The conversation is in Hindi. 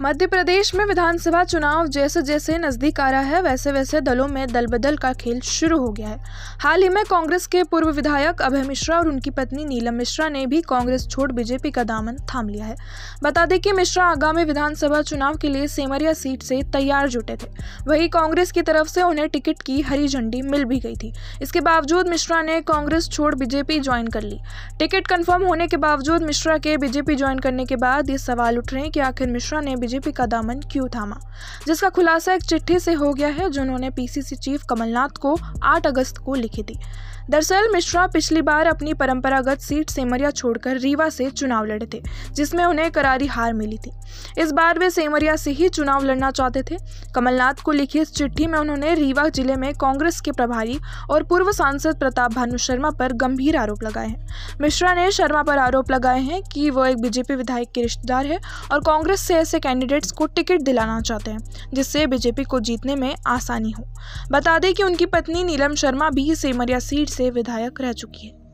मध्य प्रदेश में विधानसभा चुनाव जैसे जैसे नज़दीक आ रहा है वैसे वैसे दलों में दल बदल का खेल शुरू हो गया है हाल ही में कांग्रेस के पूर्व विधायक अभय मिश्रा और उनकी पत्नी नीलम मिश्रा ने भी कांग्रेस छोड़ बीजेपी का दामन थाम लिया है बता दें कि मिश्रा आगामी विधानसभा चुनाव के लिए सेमरिया सीट से तैयार जुटे थे वही कांग्रेस की तरफ से उन्हें टिकट की हरी झंडी मिल भी गई थी इसके बावजूद मिश्रा ने कांग्रेस छोड़ बीजेपी ज्वाइन कर ली टिकट कन्फर्म होने के बावजूद मिश्रा के बीजेपी ज्वाइन करने के बाद ये सवाल उठ रहे हैं कि आखिर मिश्रा ने बीजेपी का दामन क्यों थामा जिसका खुलासा एक चिट्ठी से हो गया है जो उन्होंने पीसीसी चीफ कमलनाथ को 8 अगस्त को लिखी थी दरअसल मिश्रा पिछली बार अपनी परंपरागत सीट सेमरिया छोड़कर रीवा से चुनाव लड़े थे जिसमें उन्हें करारी हार मिली थी इस बार वे सेमरिया से ही चुनाव लड़ना चाहते थे कमलनाथ को लिखी इस चिट्ठी में उन्होंने रीवा जिले में कांग्रेस के प्रभारी और पूर्व सांसद प्रताप भानु शर्मा पर गंभीर आरोप लगाए हैं मिश्रा ने शर्मा पर आरोप लगाए हैं कि वो एक बीजेपी विधायक के रिश्तेदार है और कांग्रेस से ऐसे कैंडिडेट्स को टिकट दिलाना चाहते हैं जिससे बीजेपी को जीतने में आसानी हो बता दें कि उनकी पत्नी नीलम शर्मा भी सेमरिया सीट से विधायक रह चुकी है